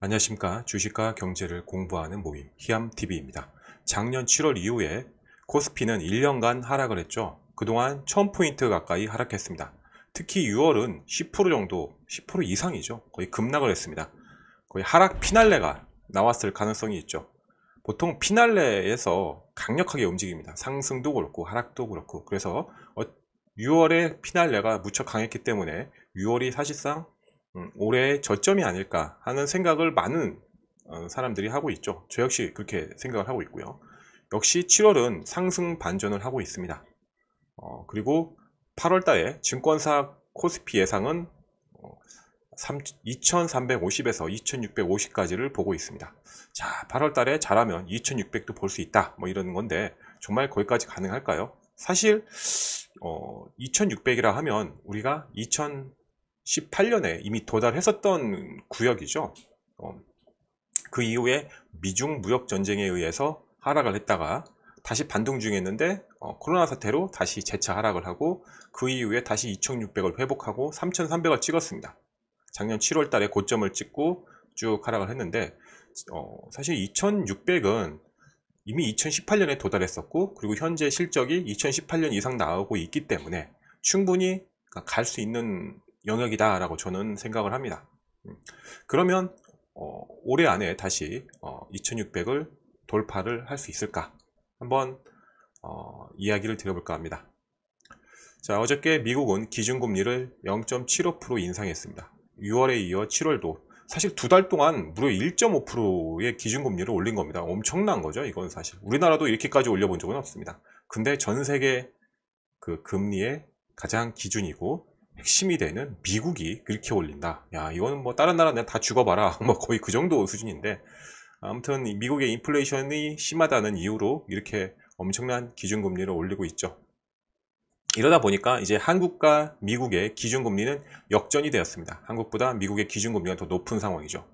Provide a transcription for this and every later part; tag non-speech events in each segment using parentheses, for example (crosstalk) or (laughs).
안녕하십니까 주식과 경제를 공부하는 모임 희암TV입니다 작년 7월 이후에 코스피는 1년간 하락을 했죠 그동안 1000포인트 가까이 하락했습니다 특히 6월은 10% 정도 10% 이상이죠 거의 급락을 했습니다 거의 하락 피날레가 나왔을 가능성이 있죠 보통 피날레에서 강력하게 움직입니다 상승도 그렇고 하락도 그렇고 그래서 6월에 어, 피날레가 무척 강했기 때문에 6월이 사실상 음, 올해의 저점이 아닐까 하는 생각을 많은 어, 사람들이 하고 있죠. 저 역시 그렇게 생각을 하고 있고요. 역시 7월은 상승 반전을 하고 있습니다. 어, 그리고 8월 달에 증권사 코스피 예상은 2350에서 어, 2650까지를 보고 있습니다. 자, 8월 달에 잘하면 2600도 볼 수 있다. 뭐 이런 건데, 정말 거기까지 가능할까요? 사실, 어, 2600이라 하면 우리가 2000, 18년에 이미 도달했었던 구역이죠. 어, 그 이후에 미중 무역 전쟁에 의해서 하락을 했다가 다시 반등 중이었는데 어, 코로나 사태로 다시 재차 하락을 하고 그 이후에 다시 2600을 회복하고 3300을 찍었습니다. 작년 7월 달에 고점을 찍고 쭉 하락을 했는데 어, 사실 2600은 이미 2018년에 도달했었고 그리고 현재 실적이 2018년 이상 나오고 있기 때문에 충분히 갈 수 있는 영역이다라고 저는 생각을 합니다. 음. 그러면 어, 올해 안에 다시 어, 2600을 돌파를 할 수 있을까? 한번 어, 이야기를 드려볼까 합니다. 자, 어저께 미국은 기준금리를 0.75% 인상했습니다. 6월에 이어 7월도 사실 두 달 동안 무려 1.5%의 기준금리를 올린 겁니다. 엄청난 거죠. 이건 사실. 우리나라도 이렇게까지 올려본 적은 없습니다. 근데 전 세계 그 금리의 가장 기준이고 핵심이 되는 미국이 긁혀 올린다. 야, 이거는 뭐 다른 나라 는다 죽어봐라. (laughs) 뭐 거의 그 정도 수준인데 아무튼 미국의 인플레이션이 심하다는 이유로 이렇게 엄청난 기준금리를 올리고 있죠. 이러다 보니까 이제 한국과 미국의 기준금리는 역전이 되었습니다. 한국보다 미국의 기준금리가 더 높은 상황이죠.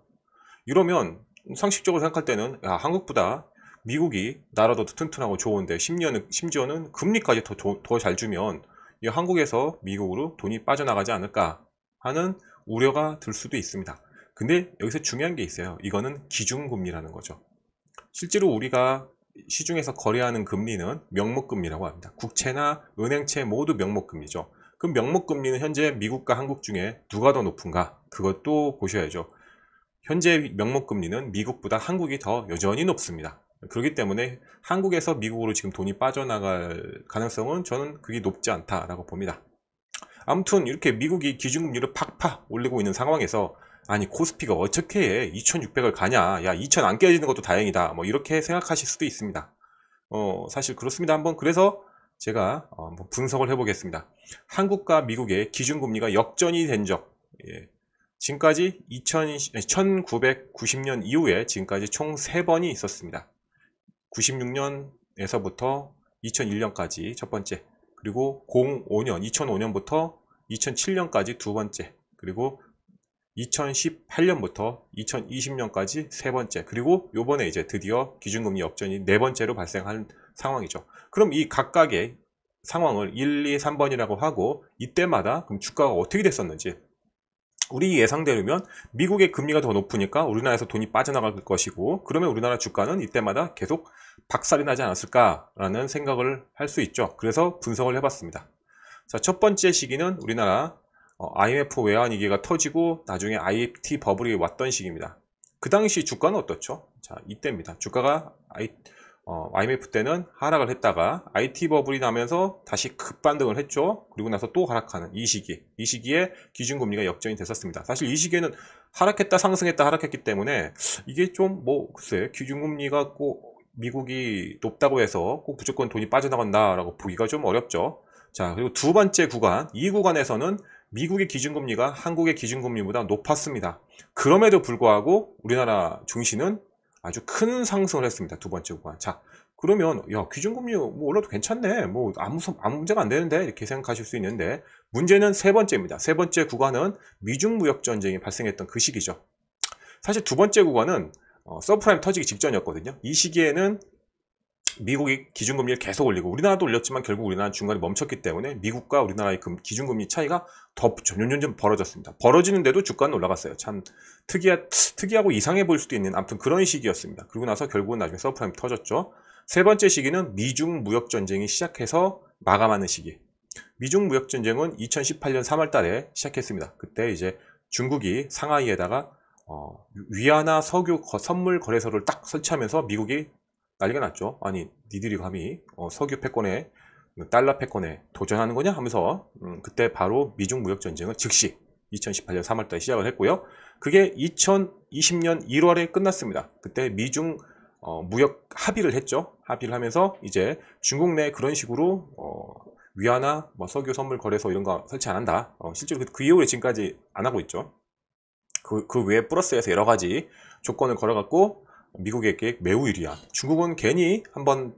이러면 상식적으로 생각할 때는 야, 한국보다 미국이 나라도 튼튼하고 좋은데 심지어 심지어는 금리까지 더 잘 주면 이 한국에서 미국으로 돈이 빠져나가지 않을까 하는 우려가 들 수도 있습니다. 근데 여기서 중요한 게 있어요. 이거는 기준금리라는 거죠. 실제로 우리가 시중에서 거래하는 금리는 명목금리라고 합니다. 국채나 은행채 모두 명목금리죠. 그 명목금리는 현재 미국과 한국 중에 누가 더 높은가? 그것도 보셔야죠. 현재 명목금리는 미국보다 한국이 더 여전히 높습니다. 그렇기 때문에 한국에서 미국으로 지금 돈이 빠져나갈 가능성은 저는 그게 높지 않다라고 봅니다. 아무튼 이렇게 미국이 기준금리를 팍팍 올리고 있는 상황에서 아니 코스피가 어떻게 2600을 가냐 야 2000 안 깨지는 것도 다행이다 뭐 이렇게 생각하실 수도 있습니다 어 사실 그렇습니다 한번 그래서 제가 어, 분석을 해보겠습니다 한국과 미국의 기준금리가 역전이 된적 예. 지금까지 2000, 1990년 이후에 지금까지 총 3번이 있었습니다 96년에서부터 2001년까지 첫 번째, 그리고 05년, 2005년부터 2007년까지 두 번째, 그리고 2018년부터 2020년까지 세 번째, 그리고 요번에 이제 드디어 기준금리 역전이 네 번째로 발생한 상황이죠. 그럼 이 각각의 상황을 1, 2, 3번이라고 하고 이때마다 그럼 주가가 어떻게 됐었는지 우리 예상대로면 미국의 금리가 더 높으니까 우리나라에서 돈이 빠져나갈 것이고 그러면 우리나라 주가는 이때마다 계속 박살이 나지 않았을까라는 생각을 할 수 있죠. 그래서 분석을 해봤습니다. 자, 첫 번째 시기는 우리나라 IMF 어, 외환위기가 터지고 나중에 IT 버블이 왔던 시기입니다. 그 당시 주가는 어떻죠? 자, 이때입니다. 주가가 어, IMF 때는 하락을 했다가 IT 버블이 나면서 다시 급반등을 했죠. 그리고 나서 또 하락하는 이 시기. 이 시기에 기준금리가 역전이 됐었습니다. 사실 이 시기에는 하락했다 상승했다 하락했기 때문에 이게 좀 뭐 글쎄 기준금리가 꼭 미국이 높다고 해서 꼭 무조건 돈이 빠져나간다라고 보기가 좀 어렵죠. 자 그리고 두 번째 구간 이 구간에서는 미국의 기준금리가 한국의 기준금리보다 높았습니다. 그럼에도 불구하고 우리나라 중시는 아주 큰 상승을 했습니다. 두 번째 구간. 자, 그러면 야 기준금리 뭐 올라도 괜찮네 뭐 아무, 아무 문제가 안 되는데 이렇게 생각하실 수 있는데 문제는 세 번째입니다 세 번째 구간은 미중 무역 전쟁이 발생했던 그 시기죠 사실 두 번째 구간은 어, 서프라임 터지기 직전이었거든요 이 시기에는 미국이 기준금리를 계속 올리고 우리나라도 올렸지만 결국 우리나라는 중간에 멈췄기 때문에 미국과 우리나라의 금, 기준금리 차이가 더 점점점점 벌어졌습니다. 벌어지는데도 주가는 올라갔어요. 참 특이하, 특이하고 이상해 보일 수도 있는 아무튼 그런 시기였습니다. 그리고 나서 결국은 나중에 서프라임 터졌죠. 세 번째 시기는 미중 무역 전쟁이 시작해서 마감하는 시기. 미중 무역 전쟁은 2018년 3월 달에 시작했습니다. 그때 이제 중국이 상하이에다가 어, 위안화 석유 선물 거래소를 딱 설치하면서 미국이 난리가 났죠. 아니 니들이 감히 어, 석유 패권에 달러 패권에 도전하는 거냐 하면서 음, 그때 바로 미중 무역 전쟁을 즉시 2018년 3월달 에 시작을 했고요. 그게 2020년 1월에 끝났습니다. 그때 미중 어, 무역 합의를 했죠. 합의를 하면서 이제 중국 내 그런 식으로 어, 위안화, 뭐 석유 선물 거래소 이런 거 설치 안 한다. 어, 실제로 그, 그 이후에 지금까지 안 하고 있죠. 그, 그 외에 플러스에서 여러 가지 조건을 걸어갖고 미국에게 매우 유리한 중국은 괜히 한번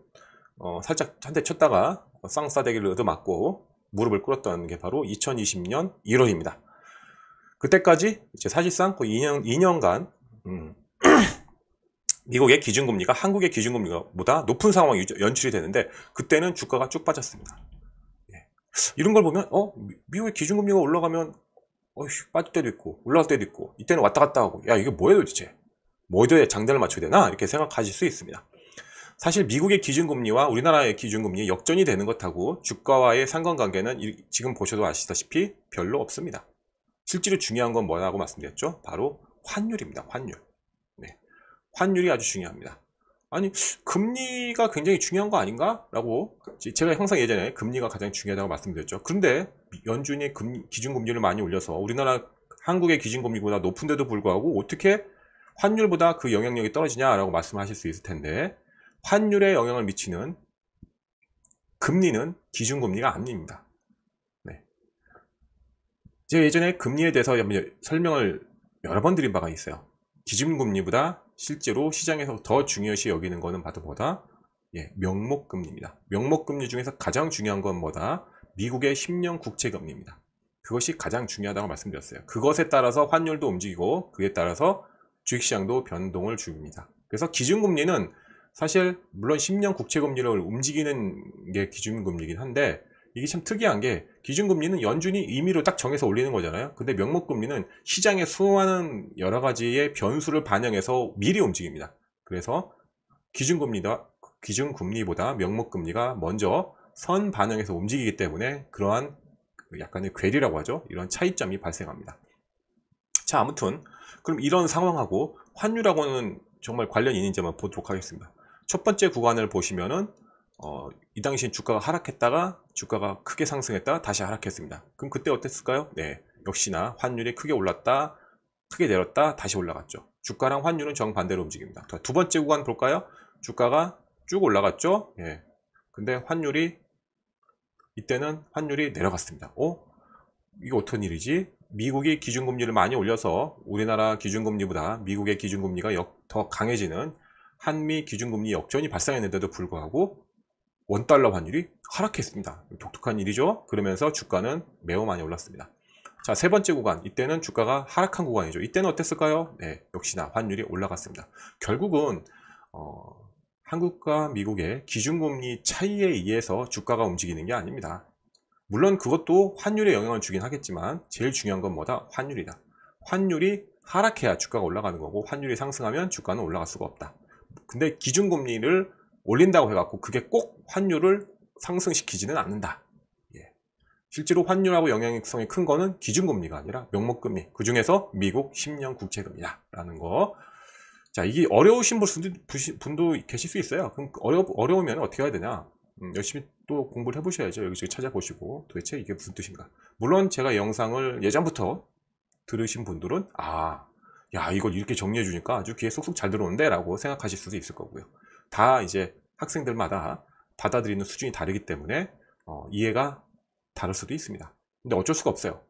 어, 살짝 한 대 쳤다가 쌍싸대기를 얻어맞고 무릎을 꿇었던 게 바로 2020년 1월입니다. 그때까지 이제 사실상 거의 2년, 2년간 음, (clears throat) 미국의 기준금리가 한국의 기준금리보다 높은 상황이 연출이 되는데 그때는 주가가 쭉 빠졌습니다. 예. 이런 걸 보면 어 미국의 기준금리가 올라가면 어휴, 빠질 때도 있고 올라갈 때도 있고 이때는 왔다 갔다 하고 야 이게 뭐예요 도대체 뭐에 장단을 맞춰야 되나 이렇게 생각하실 수 있습니다. 사실 미국의 기준금리와 우리나라의 기준금리 역전이 되는 것하고 주가와의 상관관계는 지금 보셔도 아시다시피 별로 없습니다. 실제로 중요한 건 뭐라고 말씀드렸죠? 바로 환율입니다. 환율. 네. 환율이 아주 중요합니다. 아니 금리가 굉장히 중요한 거 아닌가? 라고 제가 항상 예전에 금리가 가장 중요하다고 말씀드렸죠. 그런데 연준이 금, 기준금리를 많이 올려서 우리나라 한국의 기준금리보다 높은데도 불구하고 어떻게 환율보다 그 영향력이 떨어지냐라고 말씀하실 수 있을 텐데 환율에 영향을 미치는 금리는 기준금리가 아닙니다. 네. 제가 예전에 금리에 대해서 설명을 여러 번 드린 바가 있어요. 기준금리보다 실제로 시장에서 더 중요시 여기는 것은 바도 보다 예, 명목금리입니다. 명목금리 중에서 가장 중요한 건 뭐다? 미국의 10년 국채금리입니다. 그것이 가장 중요하다고 말씀드렸어요. 그것에 따라서 환율도 움직이고 그에 따라서 주식시장도 변동을 줍니다. 그래서 기준금리는 사실 물론 10년 국채금리를 움직이는 게 기준금리긴 이 한데 이게 참 특이한 게 기준금리는 연준이 임의로 딱 정해서 올리는 거잖아요. 근데 명목금리는 시장에 수많은 여러 가지의 변수를 반영해서 미리 움직입니다. 그래서 기준금리다 기준금리보다 명목금리가 먼저 선 반영해서 움직이기 때문에 그러한 약간의 괴리라고 하죠. 이런 차이점이 발생합니다. 자 아무튼 그럼 이런 상황하고 환율하고는 정말 관련 이있는지만 보도록 하겠습니다. 첫 번째 구간을 보시면은 어, 이 당시 엔 주가가 하락했다가 주가가 크게 상승했다가 다시 하락했습니다. 그럼 그때 어땠을까요? 네, 역시나 환율이 크게 올랐다, 크게 내렸다, 다시 올라갔죠. 주가랑 환율은 정반대로 움직입니다. 두 번째 구간 볼까요? 주가가 쭉 올라갔죠? 예. 근데 환율이 이때는 환율이 내려갔습니다. 어? 이게 어떤 일이지? 미국이 기준금리를 많이 올려서 우리나라 기준금리보다 미국의 기준금리가 역, 더 강해지는 한미 기준금리 역전이 발생했는데도 불구하고 원달러 환율이 하락했습니다. 독특한 일이죠. 그러면서 주가는 매우 많이 올랐습니다. 자, 세 번째 구간. 이때는 주가가 하락한 구간이죠. 이때는 어땠을까요? 네, 역시나 환율이 올라갔습니다. 결국은 어, 한국과 미국의 기준금리 차이에 의해서 주가가 움직이는 게 아닙니다. 물론 그것도 환율에 영향을 주긴 하겠지만 제일 중요한 건 뭐다? 환율이다. 환율이 하락해야 주가가 올라가는 거고 환율이 상승하면 주가는 올라갈 수가 없다. 근데 기준금리를 올린다고 해갖고 그게 꼭 환율을 상승시키지는 않는다. 예. 실제로 환율하고 영향성이 큰 거는 기준금리가 아니라 명목금리. 그 중에서 미국 10년 국채금리다라는 거. 자, 이게 어려우신 분도, 분도 계실 수 있어요. 그럼 어려, 어려우면 어떻게 해야 되냐? 음, 열심히 또 공부를 해보셔야죠. 여기저기 찾아보시고 도대체 이게 무슨 뜻인가. 물론 제가 영상을 예전부터 들으신 분들은 아, 야 이걸 이렇게 정리해 주니까 아주 귀에 쏙쏙 잘 들어오는데 라고 생각하실 수도 있을 거고요. 다 이제 학생들마다 받아들이는 수준이 다르기 때문에 어, 이해가 다를 수도 있습니다. 근데 어쩔 수가 없어요.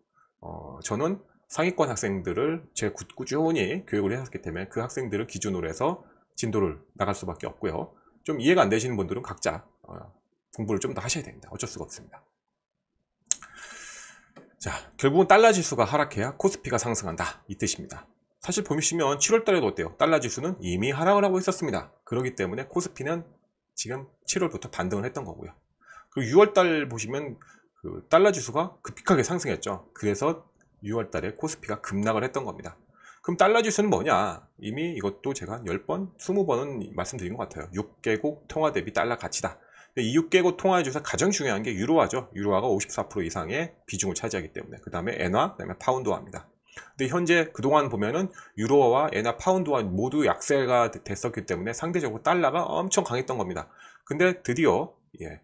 어, 저는 상위권 학생들을 제가 꾸준히 교육을 해왔기 때문에 그 학생들을 기준으로 해서 진도를 나갈 수밖에 없고요. 좀 이해가 안 되시는 분들은 각자 어, 공부를 좀 더 하셔야 됩니다. 어쩔 수가 없습니다. 자, 결국은 달러 지수가 하락해야 코스피가 상승한다. 이 뜻입니다. 사실 보시면 7월 달에도 어때요? 달러 지수는 이미 하락을 하고 있었습니다. 그렇기 때문에 코스피는 지금 7월부터 반등을 했던 거고요. 그리고 6월 달 보시면 그 달러 지수가 급격하게 상승했죠. 그래서 6월 달에 코스피가 급락을 했던 겁니다. 그럼 달러 지수는 뭐냐? 이미 이것도 제가 10번, 20번은 말씀드린 것 같아요. 6개국 통화 대비 달러 가치다. 그 이웃개고 통화해 주서 가장 중요한 게 유로화죠. 유로화가 54% 이상의 비중을 차지하기 때문에 그 다음에 엔화, 그 다음에 파운드화입니다. 근데 현재 그동안 보면은 유로화와 엔화, 파운드화 모두 약세가 됐었기 때문에 상대적으로 달러가 엄청 강했던 겁니다. 근데 드디어 예,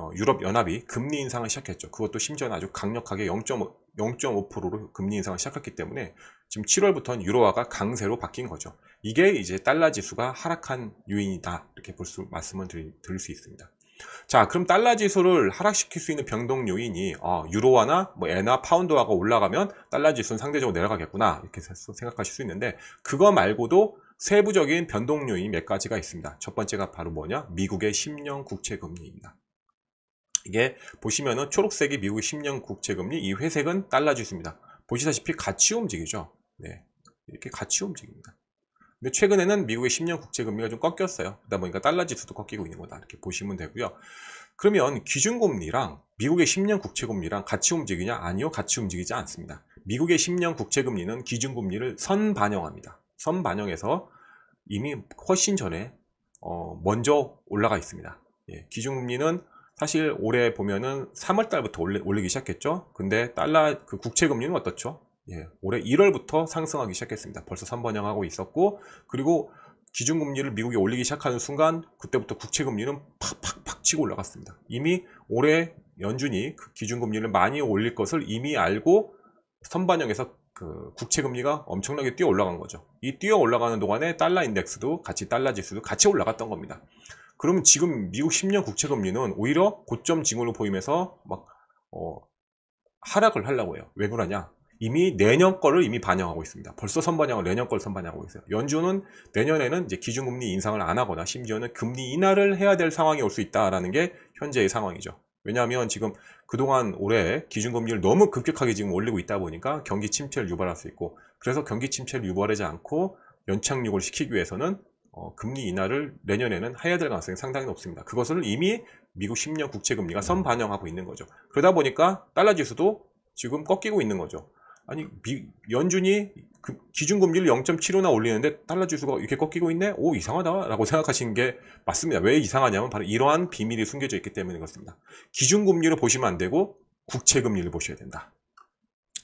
어, 유럽 연합이 금리 인상을 시작했죠. 그것도 심지어는 아주 강력하게 0.5, 0.5%로 금리 인상을 시작했기 때문에 지금 7월부터는 유로화가 강세로 바뀐 거죠. 이게 이제 달러 지수가 하락한 요인이다. 이렇게 볼 수, 말씀을 드릴, 드릴 수 있습니다. 자 그럼 달러 지수를 하락시킬 수 있는 변동 요인이 어, 유로화나 뭐 엔화 파운드화가 올라가면 달러 지수는 상대적으로 내려가겠구나 이렇게 생각하실 수 있는데 그거 말고도 세부적인 변동 요인 이몇 가지가 있습니다 첫 번째가 바로 뭐냐 미국의 10년 국채 금리입니다 이게 보시면은 초록색이 미국의 10년 국채 금리 이 회색은 달러 지수입니다 보시다시피 같이 움직이죠 네 이렇게 같이 움직입니다 근데 최근에는 미국의 10년 국채 금리가 좀 꺾였어요. 그러다 보니까 달러 지수도 꺾이고 있는 거다. 이렇게 보시면 되고요. 그러면 기준금리랑 미국의 10년 국채금리랑 같이 움직이냐? 아니요. 같이 움직이지 않습니다. 미국의 10년 국채금리는 기준금리를 선반영합니다. 선반영해서 이미 훨씬 전에 어 먼저 올라가 있습니다. 예, 기준금리는 사실 올해 보면은 3월 달부터 올리, 기 시작했죠. 근데 달러 그 국채 금리는 어떻죠? 예, 올해 1월부터 상승하기 시작했습니다. 벌써 3번형하고 있었고 그리고 기준금리를 미국이 올리기 시작하는 순간 그때부터 국채금리는 팍팍팍 치고 올라갔습니다. 이미 올해 연준이 그 기준금리를 많이 올릴 것을 이미 알고 선반영에서 그 국채금리가 엄청나게 뛰어 올라간 거죠. 이 뛰어 올라가는 동안에 달러 인덱스도 같이 달러 지수도 같이 올라갔던 겁니다. 그러면 지금 미국 10년 국채금리는 오히려 고점 징후로 보이면서 막 어, 하락을 하려고 해요. 왜 그러냐? 이미 내년 거를 이미 반영하고 있습니다. 벌써 선반영을 내년 걸 선반영하고 있어요. 연준은 내년에는 이제 기준금리 인상을 안 하거나 심지어는 금리 인하를 해야 될 상황이 올 수 있다라는 게 현재의 상황이죠. 왜냐하면 지금 그동안 올해 기준금리를 너무 급격하게 지금 올리고 있다 보니까 경기 침체를 유발할 수 있고 그래서 경기 침체를 유발하지 않고 연착륙을 시키기 위해서는 어, 금리 인하를 내년에는 해야 될 가능성이 상당히 높습니다. 그것을 이미 미국 10년 국채 금리가 선반영하고 있는 거죠. 그러다 보니까 달러 지수도 지금 꺾이고 있는 거죠. 아니 미, 연준이 그 기준금리를 0.75나 올리는데 달러 지수가 이렇게 꺾이고 있네? 오 이상하다라고 생각하시는 게 맞습니다. 왜 이상하냐면 바로 이러한 비밀이 숨겨져 있기 때문에 그렇습니다. 기준금리를 보시면 안 되고 국채금리를 보셔야 된다.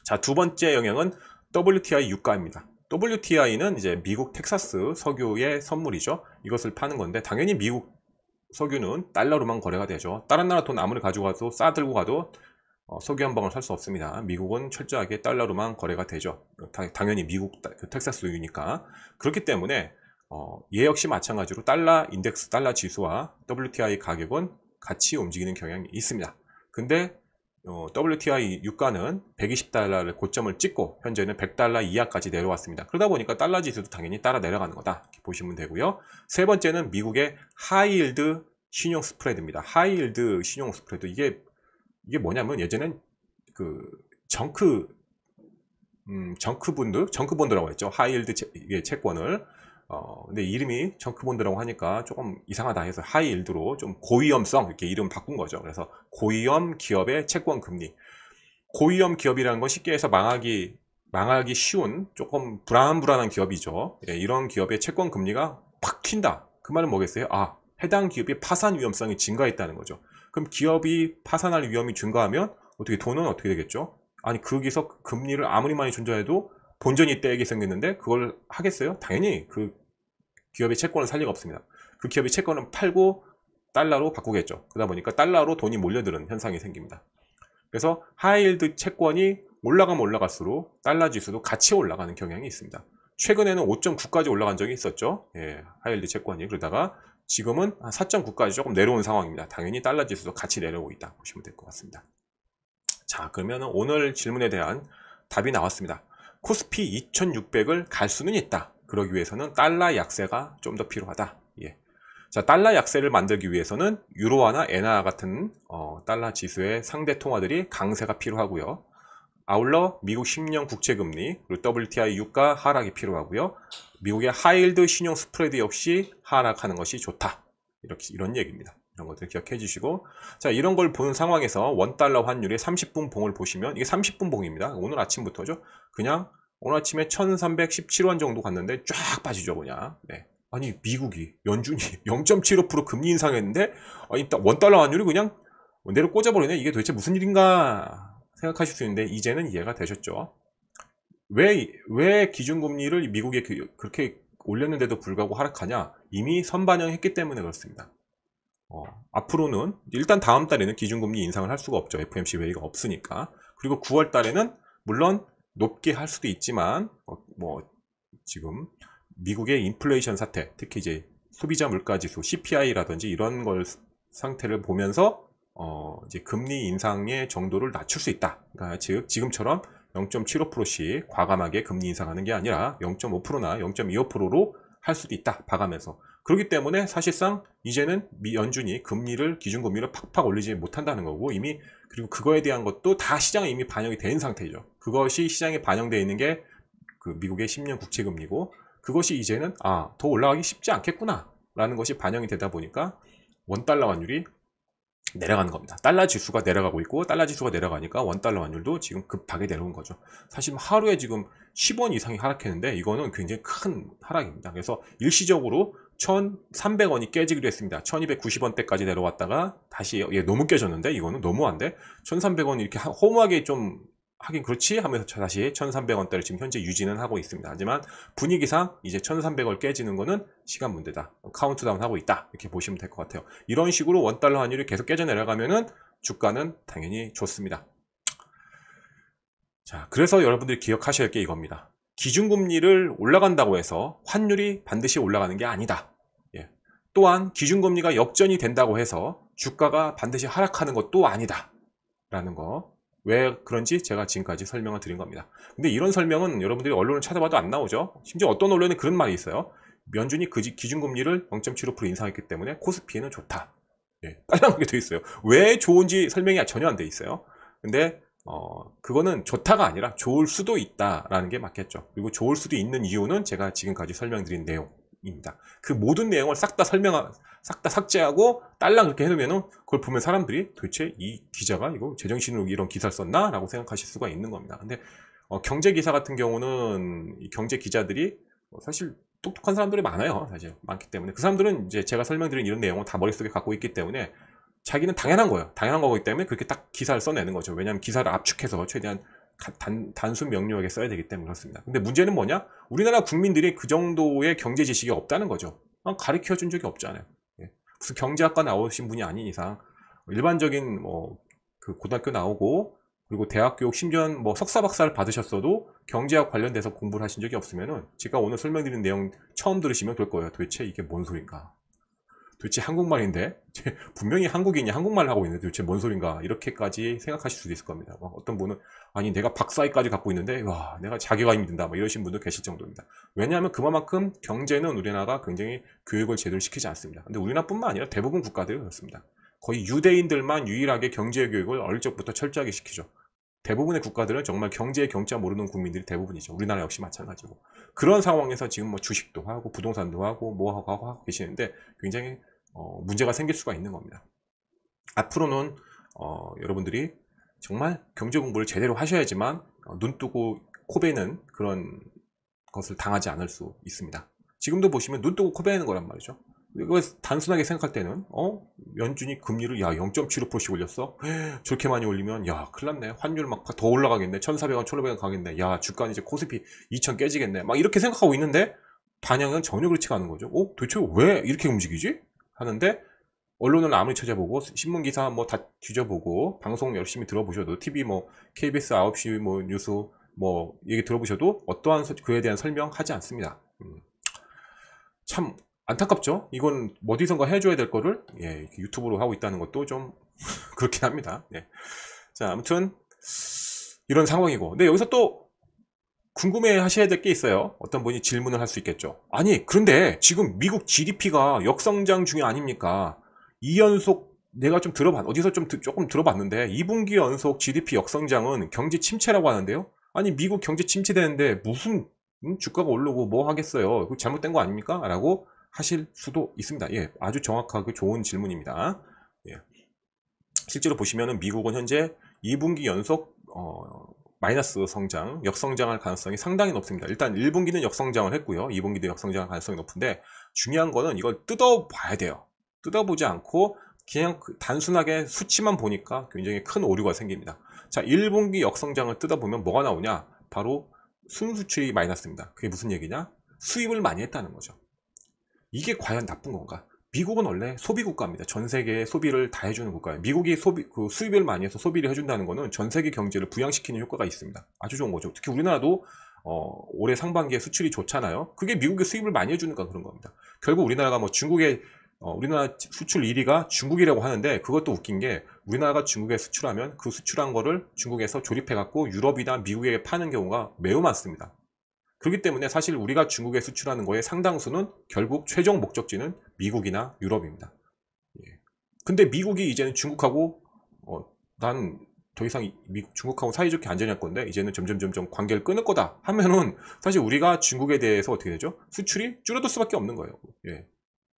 자 두 번째 영향은 WTI 유가입니다. WTI는 이제 미국 텍사스 석유의 선물이죠. 이것을 파는 건데 당연히 미국 석유는 달러로만 거래가 되죠. 다른 나라 돈 아무리 가져 가도 싸들고 가도 어, 석유 한 방울 살수 없습니다. 미국은 철저하게 달러로만 거래가 되죠. 그 당연히 미국 그 텍사스유니까 그렇기 때문에 어, 얘 역시 마찬가지로 달러 인덱스, 달러 지수와 WTI 가격은 같이 움직이는 경향이 있습니다. 근데 WTI 어, 유가는 120달러를 고점을 찍고 현재는 100달러 이하까지 내려왔습니다. 그러다 보니까 달러 지수도 당연히 따라 내려가는 거다. 보시면 되고요. 세 번째는 미국의 하이힐드 신용 스프레드입니다. 하이힐드 신용 스프레드 이게 이게 뭐냐면 예전엔 그 정크 음, 정크본드, 정크본드라고 했죠. 하이힐드 채, 권을 어, 근데 이름이 정크본드라고 하니까 조금 이상하다 해서 하이힐드로 좀 고위험성 이렇게 이름 바꾼 거죠. 그래서 고위험 기업의 채권 금리. 고위험 기업이라는 건 쉽게 해서 망하기 망하기 쉬운 조금 불안불안한 기업이죠. 예, 이런 기업의 채권 금리가 팍 튄다. 그 말은 뭐겠어요? 아, 해당 기업이 파산 위험성이 증가했다는 거죠. 그럼 기업이 파산할 위험이 증가하면 어떻게 돈은 어떻게 되겠죠? 아니 거기서 금리를 아무리 많이 존재해도 본전이 떼게 생겼는데 그걸 하겠어요? 당연히 그 기업의 채권을 살 리가 없습니다. 그 기업의 채권은 팔고 달러로 바꾸겠죠. 그러다 보니까 달러로 돈이 몰려드는 현상이 생깁니다. 그래서 하이힐드 채권이 올라가면 올라갈수록 달러 지수도 같이 올라가는 경향이 있습니다. 최근에는 5.9까지 올라간 적이 있었죠. 예, 하이힐드 채권이 그러다가 지금은 4.9까지 조금 내려온 상황입니다. 당연히 달러 지수도 같이 내려오고 있다 보시면 될 것 같습니다. 자 그러면 오늘 질문에 대한 답이 나왔습니다. 코스피 2600을 갈 수는 있다. 그러기 위해서는 달러 약세가 좀 더 필요하다. 예. 자, 달러 약세를 만들기 위해서는 유로화나 엔화 같은 어, 달러 지수의 상대 통화들이 강세가 필요하고요. 아울러 미국 10년 국채 금리, WTI 유가 하락이 필요하고요. 미국의 하일드 신용 스프레드 역시 하락하는 것이 좋다. 이렇게 이런 얘기입니다. 이런 것들 기억해 주시고 자 이런 걸 보는 상황에서 원달러 환율의 30분 봉을 보시면 이게 30분 봉입니다. 오늘 아침부터죠. 그냥 오늘 아침에 1317원 정도 갔는데 쫙 빠지죠 뭐냐. 네. 아니 미국이 연준이 0.75% (laughs) 금리 인상했는데 아니 원달러 환율이 그냥 내려 꽂아버리네. 이게 도대체 무슨 일인가 생각하실 수 있는데 이제는 이해가 되셨죠. 왜, 왜 기준금리를 미국에 그, 그렇게 올렸는데도 불구하고 하락하냐? 이미 선반영했기 때문에 그렇습니다. 어, 앞으로는 일단 다음 달에는 기준금리 인상을 할 수가 없죠. FMC 회의가 없으니까. 그리고 9월 달에는 물론 높게 할 수도 있지만 어, 뭐 지금 미국의 인플레이션 사태, 특히 이제 소비자 물가지수 CPI라든지 이런 걸 상태를 보면서 어, 이제 금리 인상의 정도를 낮출 수 있다. 그러니까 즉 지금처럼 0.75%씩 과감하게 금리 인상하는 게 아니라 0.5%나 0.25%로 할 수도 있다 봐가면서 그렇기 때문에 사실상 이제는 미 연준이 금리를 기준금리를 팍팍 올리지 못한다는 거고 이미 그리고 그거에 대한 것도 다 시장에 이미 반영이 된 상태죠 그것이 시장에 반영되어 있는 게 그 미국의 10년 국채금리고 그것이 이제는 아더 올라가기 쉽지 않겠구나 라는 것이 반영이 되다 보니까 원달러 환율이 내려가는 겁니다. 달러 지수가 내려가고 있고 달러 지수가 내려가니까 원달러 환율도 지금 급하게 내려온 거죠. 사실 하루에 지금 10원 이상이 하락했는데 이거는 굉장히 큰 하락입니다. 그래서 일시적으로 1,300원이 깨지기로 했습니다. 1,290원대까지 내려왔다가 다시 예, 너무 깨졌는데 이거는 너무한데 1,300원 이렇게 허무하게 좀 하긴 그렇지 하면서 다시 1300원대를 지금 현재 유지는 하고 있습니다. 하지만 분위기상 이제 1300원 깨지는 거는 시간 문제다. 카운트다운 하고 있다. 이렇게 보시면 될 것 같아요. 이런 식으로 원달러 환율이 계속 깨져 내려가면은 주가는 당연히 좋습니다. 자, 그래서 여러분들이 기억하셔야 할 게 이겁니다. 기준금리를 올라간다고 해서 환율이 반드시 올라가는 게 아니다. 예. 또한 기준금리가 역전이 된다고 해서 주가가 반드시 하락하는 것도 아니다. 라는 거왜 그런지 제가 지금까지 설명을 드린 겁니다. 근데 이런 설명은 여러분들이 언론을 찾아봐도 안 나오죠. 심지어 어떤 언론에 그런 말이 있어요. 연준이 그 기준금리를 0.75% 인상했기 때문에 코스피에는 좋다. 예, 깔랑하게 돼 있어요. 왜 좋은지 설명이 전혀 안 돼 있어요. 근데 어, 그거는 좋다가 아니라 좋을 수도 있다라는 게 맞겠죠. 그리고 좋을 수도 있는 이유는 제가 지금까지 설명드린 내용. 입니다. 그 모든 내용을 싹 다 설명, 싹다 삭제하고 딸랑 그렇게 해놓으면은 그걸 보면 사람들이 도대체 이 기자가 이거 제정신으로 이런 기사를 썼나? 라고 생각하실 수가 있는 겁니다. 근데 어, 경제 기사 같은 경우는 경제 기자들이 어, 사실 똑똑한 사람들이 많아요. 사실 많기 때문에 그 사람들은 이제 제가 설명드린 이런 내용을 다 머릿속에 갖고 있기 때문에 자기는 당연한 거예요. 당연한 거기 때문에 그렇게 딱 기사를 써내는 거죠. 왜냐하면 기사를 압축해서 최대한 단, 단순 명료하게 써야 되기 때문에 그렇습니다. 근데 문제는 뭐냐? 우리나라 국민들이 그 정도의 경제 지식이 없다는 거죠. 어, 가르쳐 준 적이 없잖아요. 예. 무슨 경제학과 나오신 분이 아닌 이상 일반적인 뭐 그 고등학교 나오고 그리고 대학교 심지어 뭐 석사 박사를 받으셨어도 경제학 관련돼서 공부를 하신 적이 없으면은 제가 오늘 설명드린 내용 처음 들으시면 될 거예요. 도대체 이게 뭔 소린가? 도대체 한국말인데 (laughs) 분명히 한국인이 한국말을 하고 있는데 도대체 뭔 소린가 이렇게까지 생각하실 수도 있을 겁니다. 어떤 분은 아니 내가 박사위까지 갖고 있는데 와 내가 자괴감이 든다 막 이러신 분도 계실 정도입니다. 왜냐하면 그만큼 경제는 우리나라가 굉장히 교육을 제대로 시키지 않습니다. 근데 우리나뿐만 라 아니라 대부분 국가들은 그렇습니다. 거의 유대인들만 유일하게 경제 교육을 어릴 적부터 철저하게 시키죠. 대부분의 국가들은 정말 경제의 경자 모르는 국민들이 대부분이죠. 우리나라 역시 마찬가지고. 그런 상황에서 지금 뭐 주식도 하고 부동산도 하고 뭐 하고 하고 계시는데 굉장히 어, 문제가 생길 수가 있는 겁니다. 앞으로는 어, 여러분들이 정말 경제 공부를 제대로 하셔야지만 어, 눈 뜨고 코베는 그런 것을 당하지 않을 수 있습니다. 지금도 보시면 눈 뜨고 코베는 거란 말이죠. 이거 단순하게 생각할 때는 어 연준이 금리를 야 0.75%씩 올렸어 저렇게 많이 올리면 야 큰일 났네 환율 막 더 올라가겠네 1400원 1500원 가겠네 야 주가는 이제 코스피 2000 깨지겠네 막 이렇게 생각하고 있는데 반영은 전혀 그렇지가 않은 거죠 어 도대체 왜 이렇게 움직이지 하는데 언론은 아무리 찾아보고 신문 기사 뭐 다 뒤져보고 방송 열심히 들어보셔도 TV 뭐 KBS 9시 뭐 뉴스 뭐 얘기 들어보셔도 어떠한 그에 대한 설명하지 않습니다. 음. 참 안타깝죠. 이건 어디선가 해줘야 될 거를 예, 유튜브로 하고 있다는 것도 좀 (laughs) 그렇긴 합니다. 예. 자 아무튼 이런 상황이고. 근데 네, 여기서 또 궁금해 하셔야 될 게 있어요. 어떤 분이 질문을 할 수 있겠죠. 아니, 그런데 지금 미국 GDP가 역성장 중이 아닙니까? 이연속 내가 좀 들어봤, 어디서 좀 조금 들어봤는데 2분기 연속 GDP 역성장은 경제 침체라고 하는데요. 아니, 미국 경제 침체되는데 무슨 주가가 오르고 뭐 하겠어요. 그 잘못된 거 아닙니까? 라고 하실 수도 있습니다. 예, 아주 정확하게 좋은 질문입니다. 예. 실제로 보시면은 미국은 현재 2분기 연속 어, 마이너스 성장, 역성장할 가능성이 상당히 높습니다. 일단 1분기는 역성장을 했고요. 2분기도 역성장할 가능성이 높은데 중요한 거는 이걸 뜯어봐야 돼요. 뜯어보지 않고 그냥 그 단순하게 수치만 보니까 굉장히 큰 오류가 생깁니다. 자, 1분기 역성장을 뜯어보면 뭐가 나오냐? 바로 순수출이 마이너스입니다. 그게 무슨 얘기냐? 수입을 많이 했다는 거죠. 이게 과연 나쁜 건가? 미국은 원래 소비 국가입니다. 전 세계에 소비를 다 해주는 국가예요. 미국이 소비, 그 수입을 많이 해서 소비를 해준다는 것은 전 세계 경제를 부양시키는 효과가 있습니다. 아주 좋은 거죠. 특히 우리나라도 어, 올해 상반기에 수출이 좋잖아요. 그게 미국의 수입을 많이 해주니까 그런 겁니다. 결국 우리나라가 뭐 중국의 어, 우리나라 수출 1위가 중국이라고 하는데 그것도 웃긴 게 우리나라가 중국에 수출하면 그 수출한 거를 중국에서 조립해 갖고 유럽이나 미국에 파는 경우가 매우 많습니다. 그렇기 때문에 사실 우리가 중국에 수출하는 거에 상당수는 결국 최종 목적지는 미국이나 유럽입니다. 예. 근데 미국이 이제는 중국하고 어, 난 더 이상 미 중국하고 사이좋게 안전할 건데 이제는 점점 점점 관계를 끊을 거다 하면은 사실 우리가 중국에 대해서 어떻게 되죠? 수출이 줄어들 수밖에 없는 거예요. 예.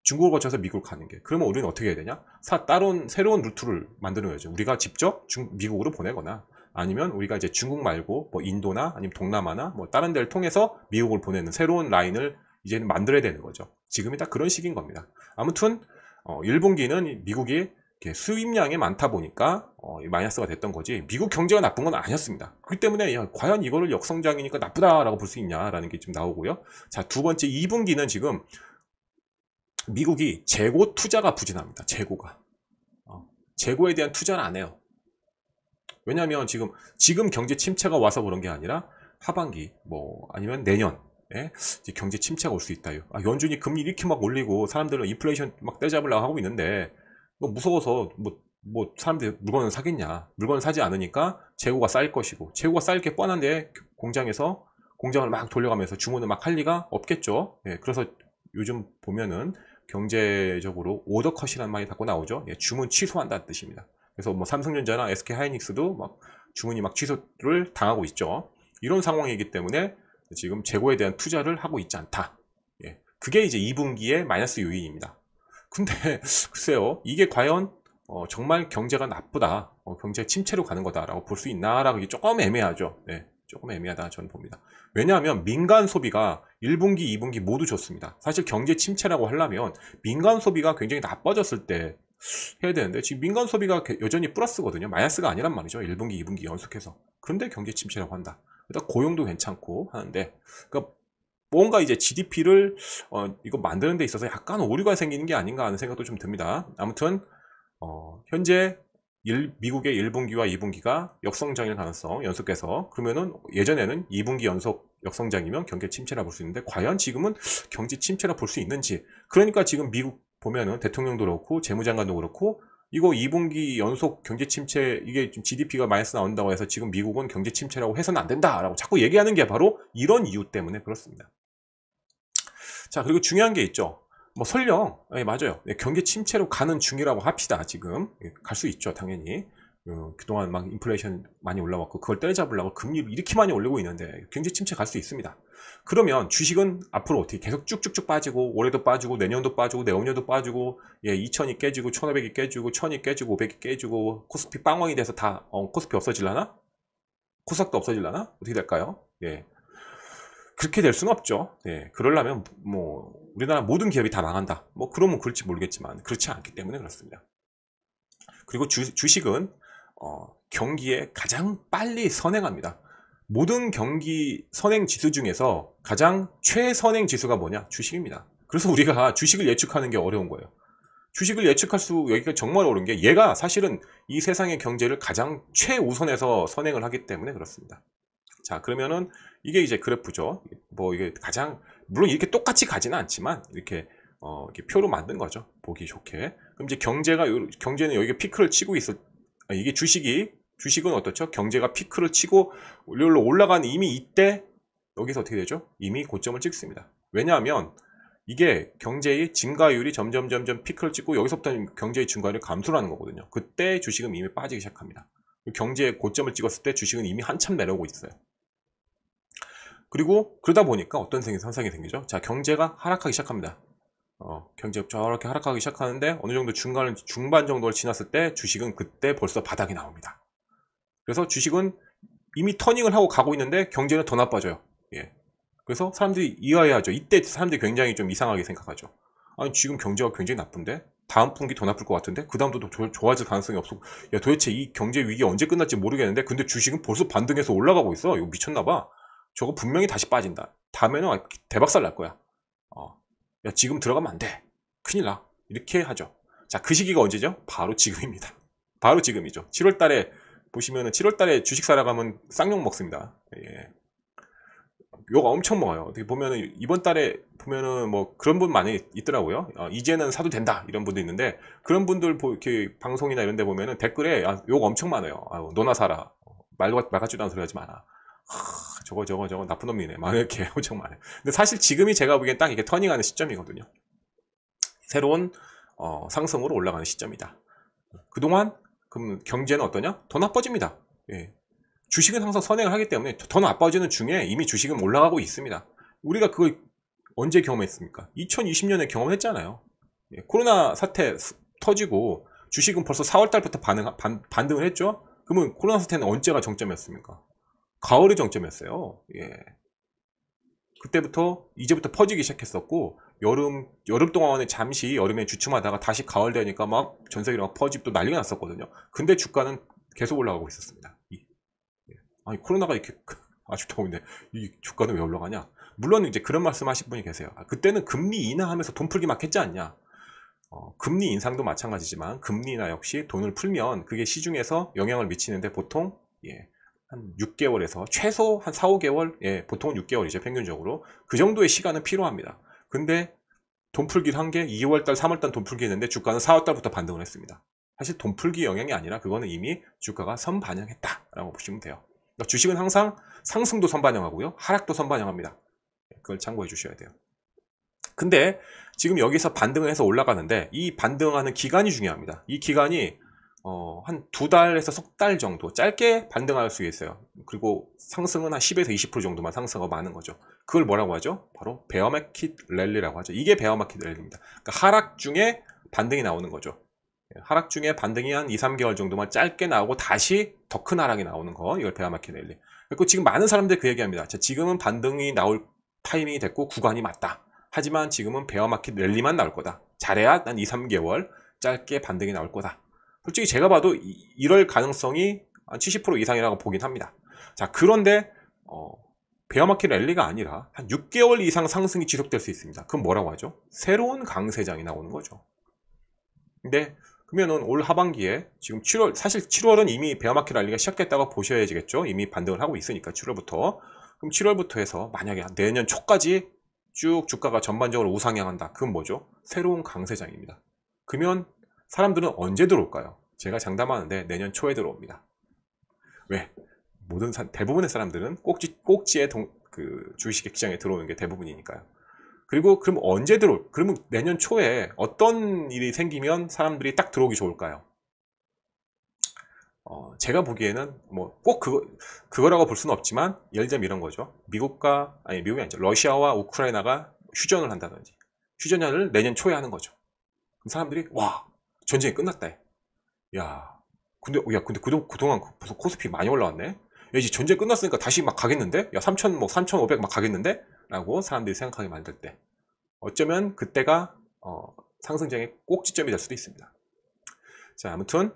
중국을 거쳐서 미국을 가는 게 그러면 우리는 어떻게 해야 되냐? 사, 다른 새로운 루트를 만드는 거죠. 우리가 직접 중, 미국으로 보내거나 아니면 우리가 이제 중국 말고 뭐 인도나 아니면 동남아나 뭐 다른 데를 통해서 미국을 보내는 새로운 라인을 이제는 만들어야 되는 거죠. 지금이 딱 그런 시기인 겁니다. 아무튼 어, 1분기는 미국이 수입량이 많다 보니까 어, 마이너스가 됐던 거지 미국 경제가 나쁜 건 아니었습니다. 그렇기 때문에 야, 과연 이거를 역성장이니까 나쁘다라고 볼 수 있냐라는 게 지금 나오고요. 자 두 번째 2분기는 지금 미국이 재고 투자가 부진합니다. 재고가 어, 재고에 대한 투자는안 해요. 왜냐하면 지금 지금 경제 침체가 와서 그런 게 아니라 하반기 뭐 아니면 내년 예? 경제 침체가 올 수 있다요. 아, 연준이 금리 이렇게 막 올리고 사람들은 인플레이션 막 떼잡으려고 하고 있는데 뭐 무서워서 뭐, 뭐 사람들이 물건을 사겠냐. 물건을 사지 않으니까 재고가 쌓일 것이고 재고가 쌓일 게 뻔한데 공장에서 공장을 막 돌려가면서 주문을 막 할 리가 없겠죠. 예, 그래서 요즘 보면은 경제적으로 오더컷이라는 말이 자꾸 나오죠. 예, 주문 취소한다는 뜻입니다. 그래서 뭐 삼성전자나 SK 하이닉스도 막 주문이 막 취소를 당하고 있죠. 이런 상황이기 때문에 지금 재고에 대한 투자를 하고 있지 않다. 예. 그게 이제 2분기의 마이너스 요인입니다. 근데 (laughs) 글쎄요, 이게 과연 어, 정말 경제가 나쁘다, 어, 경제 침체로 가는 거다라고 볼 수 있나라고 조금 애매하죠. 네, 조금 애매하다 저는 봅니다. 왜냐하면 민간 소비가 1분기, 2분기 모두 좋습니다. 사실 경제 침체라고 하려면 민간 소비가 굉장히 나빠졌을 때 해야 되는데 지금 민간 소비가 여전히 플러스거든요. 마이너스가 아니란 말이죠. 1분기, 2분기 연속해서. 그런데 경제 침체라고 한다. 일단 고용도 괜찮고 하는데 그러니까 뭔가 이제 GDP를 어, 이거 만드는 데 있어서 약간 오류가 생기는 게 아닌가 하는 생각도 좀 듭니다. 아무튼 어, 현재 일, 미국의 1분기와 2분기가 역성장일 가능성 연속해서 그러면은 예전에는 2분기 연속 역성장이면 경제 침체라 볼 수 있는데 과연 지금은 경제 침체라 볼 수 있는지 그러니까 지금 미국 보면은 대통령도 그렇고 재무장관도 그렇고 이거 2분기 연속 경제 침체 이게 좀 GDP가 마이너스 나온다고 해서 지금 미국은 경제 침체라고 해서는 안 된다라고 자꾸 얘기하는 게 바로 이런 이유 때문에 그렇습니다. 자 그리고 중요한 게 있죠. 뭐 설령 예, 맞아요. 예, 경제 침체로 가는 중이라고 합시다. 지금 예, 갈수 있죠 당연히. 어, 그동안 막 인플레이션 많이 올라왔고 그걸 때려잡으려고 금리를 이렇게 많이 올리고 있는데 경제 침체 갈 수 있습니다. 그러면 주식은 앞으로 어떻게 계속 쭉쭉쭉 빠지고 올해도 빠지고 내년도 빠지고 내후년도 빠지고 예, 2000이 깨지고 1500이 깨지고 1000이 깨지고 500이 깨지고 코스피 빵원이 돼서 다 어, 코스피 없어질라나? 코스닥도 없어질라나? 어떻게 될까요? 예. 그렇게 될 수는 없죠. 예. 그러려면 뭐 우리나라 모든 기업이 다 망한다. 뭐 그러면 그럴지 모르겠지만 그렇지 않기 때문에 그렇습니다. 그리고 주, 식은 어, 경기에 가장 빨리 선행합니다. 모든 경기 선행 지수 중에서 가장 최선행 지수가 뭐냐? 주식입니다. 그래서 우리가 주식을 예측하는 게 어려운 거예요. 주식을 예측할 수 여기가 정말 어려운 게 얘가 사실은 이 세상의 경제를 가장 최우선에서 선행을 하기 때문에 그렇습니다. 자 그러면은 이게 이제 그래프죠. 뭐 이게 가장 물론 이렇게 똑같이 가지는 않지만 이렇게 어 이렇게 표로 만든 거죠. 보기 좋게. 그럼 이제 경제가 경제는 여기 피크를 치고 있어 아, 이게 주식이 주식은 어떻죠? 경제가 피크를 치고 올려 올라간 이미 이때 여기서 어떻게 되죠? 이미 고점을 찍습니다. 왜냐하면 이게 경제의 증가율이 점점 점점 피크를 찍고 여기서부터 경제의 증가율이 감소하는 거거든요. 그때 주식은 이미 빠지기 시작합니다. 경제의 고점을 찍었을 때 주식은 이미 한참 내려오고 있어요. 그리고 그러다 보니까 어떤 현상이 생기죠? 자, 경제가 하락하기 시작합니다. 어, 경제가 저렇게 하락하기 시작하는데 어느 정도 중간 중반 정도를 지났을 때 주식은 그때 벌써 바닥이 나옵니다. 그래서 주식은 이미 터닝을 하고 가고 있는데 경제는 더 나빠져요. 예. 그래서 사람들이 이해해야죠. 이때 사람들이 굉장히 좀 이상하게 생각하죠. 아니 지금 경제가 굉장히 나쁜데 다음 분기 더 나쁠 것 같은데 그 다음도 더 좋아질 가능성이 없어. 야 도대체 이 경제 위기 언제 끝날지 모르겠는데 근데 주식은 벌써 반등해서 올라가고 있어. 이거 미쳤나 봐. 저거 분명히 다시 빠진다. 다음에는 아, 대박살 날 거야. 어. 야 지금 들어가면 안 돼. 큰일 나. 이렇게 하죠. 자그 시기가 언제죠? 바로 지금입니다. 바로 지금이죠. 7월 달에 보시면은 7월달에 주식 사러 가면 쌍욕 먹습니다. 예. 욕 엄청 먹어요. 어떻게 보면은 이번 달에 보면은 뭐 그런 분 많이 있더라고요. 어, 이제는 사도 된다 이런 분도 있는데 그런 분들 보, 이렇게 방송이나 이런 데 보면은 댓글에 아, 욕 엄청 많아요. 아유, 너나 사라. 말, 말 같지도 않은 소리 하지 마라. 하, 저거 저거 저거 나쁜 놈이네. 막 이렇게 (laughs) 엄청 많아요. 근데 사실 지금이 제가 보기엔 딱 이게 터닝하는 시점이거든요. 새로운 어, 상승으로 올라가는 시점이다. 그동안 그럼 경제는 어떠냐? 더 나빠집니다. 예. 주식은 항상 선행을 하기 때문에 더 나빠지는 중에 이미 주식은 올라가고 있습니다. 우리가 그걸 언제 경험했습니까? 2020년에 경험했잖아요. 예. 코로나 사태 터지고 주식은 벌써 4월달부터 반응, 반, 반등을 했죠. 그러면 코로나 사태는 언제가 정점이었습니까? 가을이 정점이었어요. 예. 그때부터 이제부터 퍼지기 시작했었고 여름 여름 동안에 잠시 여름에 주춤하다가 다시 가을 되니까 막 전세계로 막 퍼집도 난리가 났었거든요. 근데 주가는 계속 올라가고 있었습니다. 예. 아니 코로나가 이렇게 아주 더운데 이 주가는 왜 올라가냐? 물론 이제 그런 말씀하실 분이 계세요. 아, 그때는 금리 인하하면서 돈 풀기 막 했지 않냐? 어, 금리 인상도 마찬가지지만 금리 인하 역시 돈을 풀면 그게 시중에서 영향을 미치는데 보통 예, 한 6개월에서 최소 한 4, 5개월, 예, 보통 6개월이죠 평균적으로 그 정도의 시간은 필요합니다. 근데 돈 풀기를 한게 2월달, 3월달 돈 풀기 했는데 주가는 4월달부터 반등을 했습니다. 사실 돈 풀기 영향이 아니라 그거는 이미 주가가 선반영했다라고 보시면 돼요. 그러니까 주식은 항상 상승도 선반영하고요. 하락도 선반영합니다. 그걸 참고해 주셔야 돼요. 근데 지금 여기서 반등을 해서 올라가는데 이 반등하는 기간이 중요합니다. 이 기간이 어, 한 두 달에서 석 달 정도 짧게 반등할 수 있어요. 그리고 상승은 한 10에서 20% 정도만 상승하고 많은 거죠. 그걸 뭐라고 하죠? 바로 베어마켓 랠리라고 하죠. 이게 베어마켓 랠리입니다. 그러니까 하락 중에 반등이 나오는 거죠. 예, 하락 중에 반등이 한 2, 3개월 정도만 짧게 나오고 다시 더 큰 하락이 나오는 거. 이걸 베어마켓 랠리. 그리고 지금 많은 사람들이 그 얘기합니다. 지금은 반등이 나올 타이밍이 됐고 구간이 맞다. 하지만 지금은 베어마켓 랠리만 나올 거다. 잘해야 난 2, 3개월 짧게 반등이 나올 거다. 솔직히 제가 봐도 이럴 가능성이 한70% 이상이라고 보긴 합니다. 자, 그런데 어, 베어마켓 랠리가 아니라 한 6개월 이상 상승이 지속될 수 있습니다. 그럼 뭐라고 하죠? 새로운 강세장이 나오는 거죠. 근데 그러면은 올 하반기에 지금 7월 사실 7월은 이미 베어마켓 랠리가 시작했다고 보셔야겠죠. 이미 반등을 하고 있으니까 7월부터 그럼 7월부터 해서 만약에 내년 초까지 쭉 주가가 전반적으로 우상향한다. 그건 뭐죠? 새로운 강세장입니다. 그러면 사람들은 언제 들어올까요? 제가 장담하는데 내년 초에 들어옵니다. 왜? 모든 사, 대부분의 사람들은 꼭지 꼭지에 동, 그 주식 시장에 들어오는 게 대부분이니까요. 그리고 그럼 언제 들어? 그러면 내년 초에 어떤 일이 생기면 사람들이 딱 들어오기 좋을까요? 어, 제가 보기에는 뭐 꼭 그거 그거라고 볼 수는 없지만 예를 들면 이런 거죠. 미국과 아니 미국이 아니죠. 러시아와 우크라이나가 휴전을 한다든지 휴전을 내년 초에 하는 거죠. 그럼 사람들이 와 전쟁이 끝났다. 야 근데 야 근데 그동 안 무슨 그 코스피 많이 올라왔네. 이제 전쟁 끝났으니까 다시 막 가겠는데? 야, 3천, 뭐, 3,500 막 가겠는데? 라고 사람들이 생각하게 만들 때. 어쩌면 그때가, 어, 상승장의 꼭지점이 될 수도 있습니다. 자, 아무튼,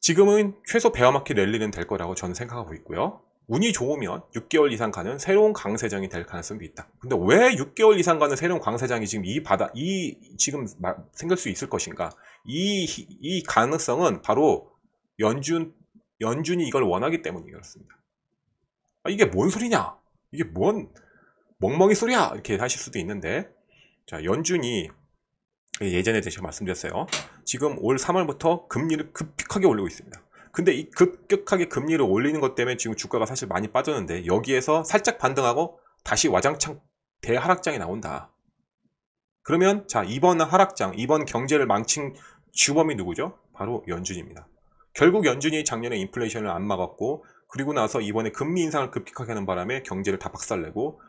지금은 최소 베어마켓 랠리는 될 거라고 저는 생각하고 있고요. 운이 좋으면 6개월 이상 가는 새로운 강세장이 될 가능성도 있다. 근데 왜 6개월 이상 가는 새로운 강세장이 지금 이 바다, 이 지금 생길 수 있을 것인가? 이, 이 가능성은 바로 연준 연준이 이걸 원하기 때문이 그렇습니다. 아, 이게 뭔 소리냐? 이게 뭔 멍멍이 소리야? 이렇게 하실 수도 있는데 자 연준이 예전에 제가 말씀드렸어요. 지금 올 3월부터 금리를 급격하게 올리고 있습니다. 근데 이 급격하게 금리를 올리는 것 때문에 지금 주가가 사실 많이 빠졌는데 여기에서 살짝 반등하고 다시 와장창 대하락장이 나온다. 그러면 자 이번 하락장, 이번 경제를 망친 주범이 누구죠? 바로 연준입니다. 결국 연준이 작년에 인플레이션을 안 막았고 그리고 나서 이번에 금리 인상을 급격하게 하는 바람에 경제를 다 박살내고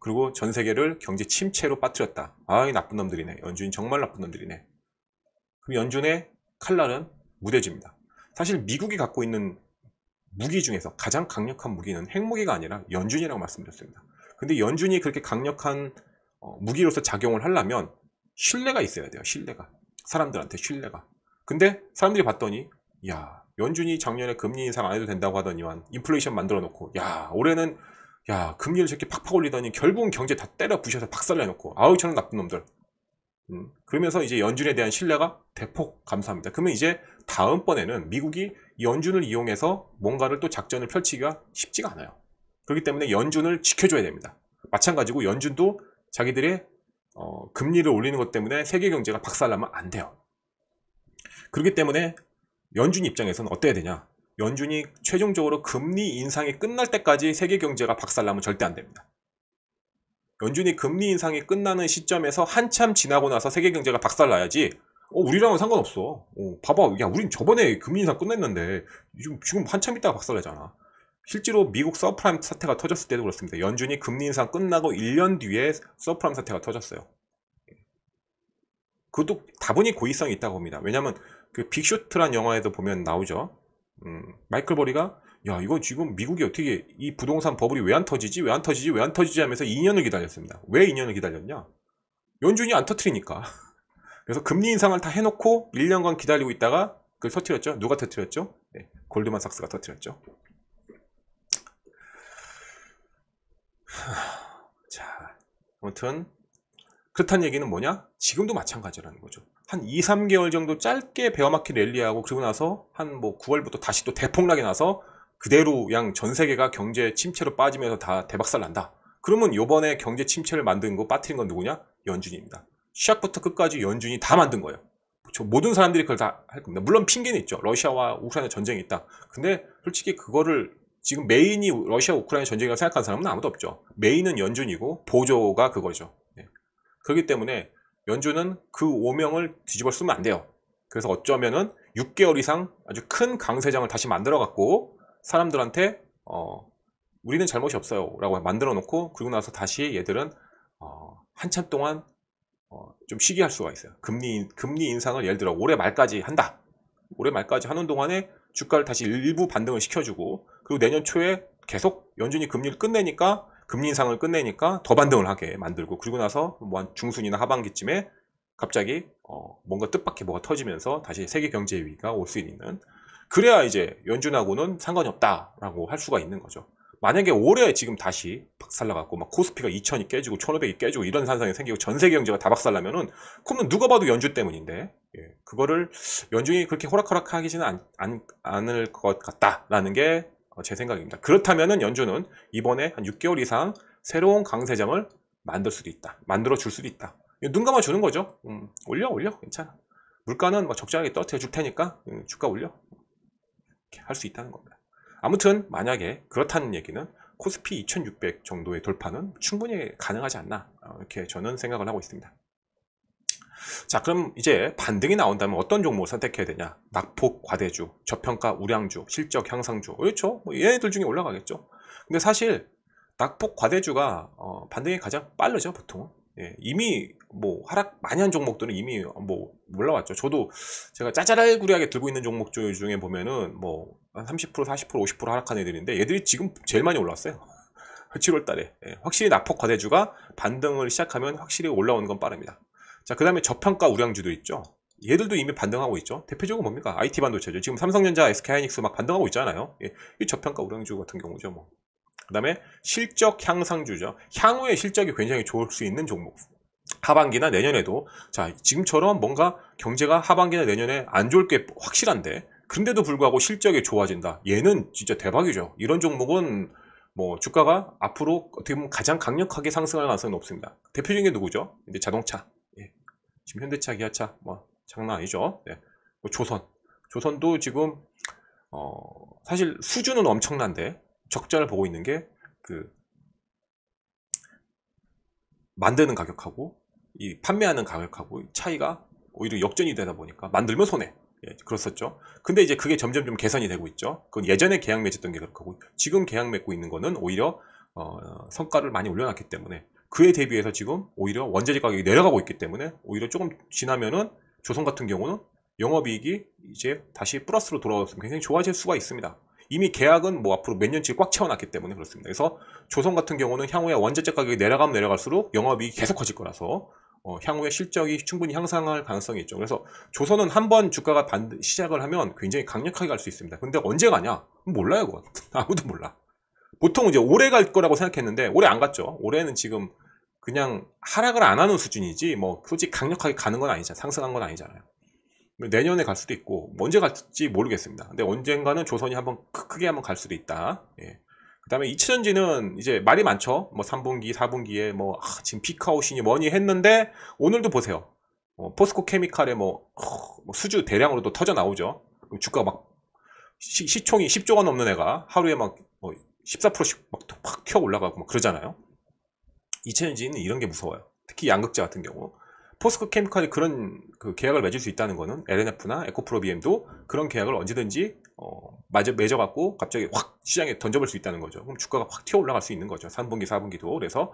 그리고 전 세계를 경제 침체로 빠뜨렸다. 아이 나쁜 놈들이네. 연준이 정말 나쁜 놈들이네. 그럼 연준의 칼날은 무대집니다. 사실 미국이 갖고 있는 무기 중에서 가장 강력한 무기는 핵무기가 아니라 연준이라고 말씀드렸습니다. 근데 연준이 그렇게 강력한 어, 무기로서 작용을 하려면 신뢰가 있어야 돼요. 신뢰가. 사람들한테 신뢰가. 근데 사람들이 봤더니 야 연준이 작년에 금리 인상 안 해도 된다고 하더니만 인플레이션 만들어 놓고 야 올해는 야 금리를 저렇게 팍팍 올리더니 결국은 경제 다 때려 부셔서 박살내놓고 아우 저런 나쁜 놈들 음, 그러면서 이제 연준에 대한 신뢰가 대폭 감소합니다 그러면 이제 다음번에는 미국이 연준을 이용해서 뭔가를 또 작전을 펼치기가 쉽지가 않아요 그렇기 때문에 연준을 지켜줘야 됩니다 마찬가지고 연준도 자기들의 어, 금리를 올리는 것 때문에 세계 경제가 박살나면 안 돼요 그렇기 때문에 연준 입장에서는 어때야 되냐? 연준이 최종적으로 금리 인상이 끝날 때까지 세계 경제가 박살나면 절대 안 됩니다. 연준이 금리 인상이 끝나는 시점에서 한참 지나고 나서 세계 경제가 박살나야지 어, 우리랑은 상관없어. 어, 봐봐. 야, 우린 저번에 금리 인상 끝냈는데 지금, 지금 한참 있다가 박살나잖아. 실제로 미국 서프라임 사태가 터졌을 때도 그렇습니다. 연준이 금리 인상 끝나고 1년 뒤에 서프라임 사태가 터졌어요. 그것도 다분히 고의성이 있다고 봅니다. 왜냐하면 그 빅쇼트란 영화에도 보면 나오죠. 음, 마이클 버리가 야 이거 지금 미국이 어떻게 이 부동산 버블이 왜 안 터지지 왜 안 터지지 왜 안 터지지 하면서 2년을 기다렸습니다. 왜 2년을 기다렸냐? 연준이 안 터트리니까. (laughs) 그래서 금리 인상을 다 해놓고 1년간 기다리고 있다가 그걸 터트렸죠. 누가 터트렸죠? 네, 골드만삭스가 터트렸죠. (sighs) 자, 아무튼 그렇다는 얘기는 뭐냐? 지금도 마찬가지라는 거죠. 한 2, 3개월 정도 짧게 베어마켓 랠리하고 그러고 나서 한 뭐 9월부터 다시 또 대폭락이 나서 그대로 양 전 세계가 경제 침체로 빠지면서 다 대박살 난다. 그러면 요번에 경제 침체를 만든 거 빠뜨린 건 누구냐? 연준입니다. 시작부터 끝까지 연준이 다 만든 거예요. 모든 사람들이 그걸 다 할 겁니다. 물론 핑계는 있죠. 러시아와 우크라이나 전쟁이 있다. 근데 솔직히 그거를 지금 메인이 러시아 우크라이나 전쟁이라고 생각하는 사람은 아무도 없죠. 메인은 연준이고 보조가 그거죠. 네. 그렇기 때문에 연준은 그 오명을 뒤집어 쓰면 안 돼요. 그래서 어쩌면은 6개월 이상 아주 큰 강세장을 다시 만들어갖고 사람들한테 어, 우리는 잘못이 없어요 라고 만들어놓고 그리고 나서 다시 얘들은 어, 한참 동안 어, 좀 쉬게 할 수가 있어요. 금리, 금리 인상을 예를 들어 올해 말까지 한다. 올해 말까지 하는 동안에 주가를 다시 일부 반등을 시켜주고 그리고 내년 초에 계속 연준이 금리를 끝내니까 금리 인상을 끝내니까 더 반등을 하게 만들고 그리고 나서 뭐 중순이나 하반기쯤에 갑자기 어 뭔가 뜻밖의 뭐가 터지면서 다시 세계 경제 위기가 올 수 있는 그래야 이제 연준하고는 상관이 없다라고 할 수가 있는 거죠. 만약에 올해 지금 다시 박살나갖고 막 코스피가 2천이 깨지고 1,500이 깨지고 이런 산상이 생기고 전 세계 경제가 다 박살나면은 그러면 누가 봐도 연준 때문인데 예, 그거를 연준이 그렇게 호락호락하기지는 않, 않, 않을 것 같다라는 게 어, 제 생각입니다. 그렇다면 연준은 이번에 한 6개월 이상 새로운 강세장을 만들 수도 있다. 만들어 줄 수도 있다. 눈 감아 주는 거죠. 음, 올려 올려 괜찮아. 물가는 뭐 적절하게 떨어뜨려 줄 테니까 음, 주가 올려 할 수 있다는 겁니다. 아무튼 만약에 그렇다는 얘기는 코스피 2600 정도의 돌파는 충분히 가능하지 않나 어, 이렇게 저는 생각을 하고 있습니다. 자 그럼 이제 반등이 나온다면 어떤 종목 을 선택해야 되냐 낙폭 과대주 저평가 우량주 실적 향상주 그렇죠 뭐 얘네들 중에 올라가겠죠 근데 사실 낙폭 과대주가 어, 반등이 가장 빠르죠 보통 예, 이미 뭐 하락 많이 한 종목들은 이미 뭐 올라왔죠. 저도 제가 짜잘알구리하게 들고 있는 종목 중에 보면은 뭐 30%, 40%, 50% 하락한 애들인데 얘들이 지금 제일 많이 올랐어요. 7월 (laughs) 달에. 예, 확실히 낙폭 과대주가 반등을 시작하면 확실히 올라오는 건 빠릅니다. 자, 그 다음에 저평가 우량주도 있죠. 얘들도 이미 반등하고 있죠. 대표적으로 뭡니까? IT 반도체죠. 지금 삼성전자, SK하이닉스 막 반등하고 있잖아요. 예, 이 저평가 우량주 같은 경우죠. 뭐. 그 다음에 실적 향상주죠. 향후에 실적이 굉장히 좋을 수 있는 종목. 하반기나 내년에도 자 지금처럼 뭔가 경제가 하반기나 내년에 안 좋을 게 확실한데 그런데도 불구하고 실적이 좋아진다. 얘는 진짜 대박이죠. 이런 종목은 뭐 주가가 앞으로 어떻게 보면 가장 강력하게 상승할 가능성이 높습니다. 대표적인 게 누구죠? 이제 자동차. 지금 현대차, 기아차 뭐 장난 아니죠. 네. 뭐 조선, 조선도 지금 어, 사실 수준은 엄청난데 적자를 보고 있는 게 그 만드는 가격하고 이 판매하는 가격하고 차이가 오히려 역전이 되다 보니까 만들면 손해. 예, 그렇었죠. 근데 이제 그게 점점 좀 개선이 되고 있죠. 그건 예전에 계약 맺었던 게 그렇고 지금 계약 맺고 있는 거는 오히려 어, 성과를 많이 올려놨기 때문에 그에 대비해서 지금 오히려 원자재 가격이 내려가고 있기 때문에 오히려 조금 지나면은 조선 같은 경우는 영업이익이 이제 다시 플러스로 돌아왔으면 굉장히 좋아질 수가 있습니다. 이미 계약은 뭐 앞으로 몇 년치 꽉 채워놨기 때문에 그렇습니다. 그래서 조선 같은 경우는 향후에 원자재 가격이 내려가면 내려갈수록 영업이익이 계속 커질 거라서 어, 향후에 실적이 충분히 향상할 가능성이 있죠. 그래서 조선은 한번 주가가 반, 시작을 하면 굉장히 강력하게 갈 수 있습니다. 근데 언제 가냐? 몰라요, 그건. (laughs) 아무도 몰라. 보통 이제 오래 갈 거라고 생각했는데 오래 안 갔죠. 올해는 지금 그냥 하락을 안 하는 수준이지 뭐 굳이 강력하게 가는 건 아니잖아 상승한 건 아니잖아요 내년에 갈 수도 있고 언제 갈지 모르겠습니다 근데 언젠가는 조선이 한번 크게 한번 갈 수도 있다 예. 그 다음에 이차전지는 이제 말이 많죠 뭐 3분기 4분기에 뭐 아, 지금 피카오신이 뭐니 했는데 오늘도 보세요 어, 포스코 케미칼에 뭐, 어, 뭐 수주 대량으로 또 터져 나오죠 주가막 시, 총이 10조가 넘는 애가 하루에 막 14%씩 뭐 막확 튀어 올라가고 막 그러잖아요 2 0 0 0엔진은 이런 게 무서워요. 특히 양극재 같은 경우. 포스코 케미칼이 그런 그 계약을 맺을 수 있다는 거는 LNF나 에코프로비엠도 그런 계약을 언제든지 어, 맺어, 갖고 갑자기 확 시장에 던져볼 수 있다는 거죠. 그럼 주가가 확 튀어 올라갈 수 있는 거죠. 3분기, 4분기도. 그래서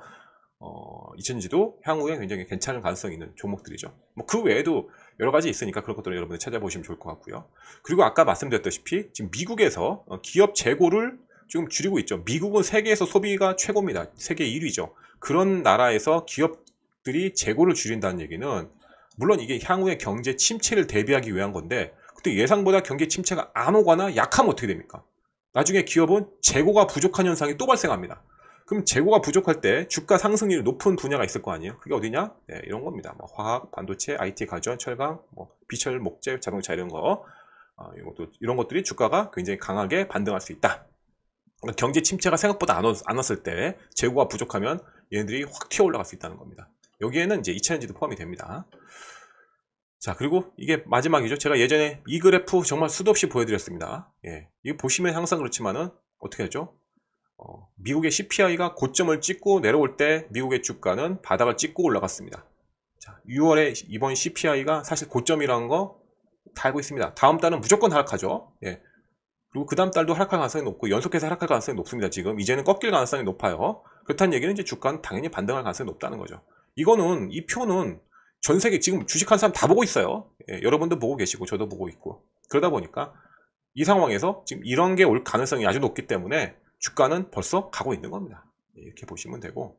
어, 2000지도 엔 향후에 굉장히 괜찮은 가능성이 있는 종목들이죠. 뭐 그 외에도 여러 가지 있으니까 그런 것들을 여러분들 찾아보시면 좋을 것 같고요. 그리고 아까 말씀드렸다시피 지금 미국에서 어, 기업 재고를 지금 줄이고 있죠. 미국은 세계에서 소비가 최고입니다. 세계 1위죠. 그런 나라에서 기업들이 재고를 줄인다는 얘기는 물론 이게 향후에 경제 침체를 대비하기 위한 건데 그때 예상보다 경제 침체가 안 오거나 약하면 어떻게 됩니까? 나중에 기업은 재고가 부족한 현상이 또 발생합니다. 그럼 재고가 부족할 때 주가 상승률이 높은 분야가 있을 거 아니에요? 그게 어디냐? 네, 이런 겁니다. 뭐 화학, 반도체, IT, 가전, 철강, 뭐 비철, 목재, 자동차 이런 거 어, 이런 것들이 주가가 굉장히 강하게 반등할 수 있다. 그러니까 경제 침체가 생각보다 안, 왔, 안 왔을 때 재고가 부족하면 얘네들이 확 튀어 올라갈 수 있다는 겁니다. 여기에는 이제 2차전지도 포함이 됩니다. 자 그리고 이게 마지막이죠. 제가 예전에 이 그래프 정말 수도 없이 보여드렸습니다. 예, 이거 보시면 항상 그렇지만은 어떻게 하죠? 어, 미국의 CPI가 고점을 찍고 내려올 때 미국의 주가는 바닥을 찍고 올라갔습니다. 자, 6월에 이번 CPI가 사실 고점이라는 거 다 알고 있습니다. 다음 달은 무조건 하락하죠. 예. 그리고 그 다음 달도 하락할 가능성이 높고 연속해서 하락할 가능성이 높습니다. 지금 이제는 꺾일 가능성이 높아요. 그렇다는 얘기는 이제 주가는 당연히 반등할 가능성이 높다는 거죠. 이거는 이 표는 전 세계 지금 주식한 사람 다 보고 있어요. 예, 여러분도 보고 계시고 저도 보고 있고 그러다 보니까 이 상황에서 지금 이런 게 올 가능성이 아주 높기 때문에 주가는 벌써 가고 있는 겁니다. 예, 이렇게 보시면 되고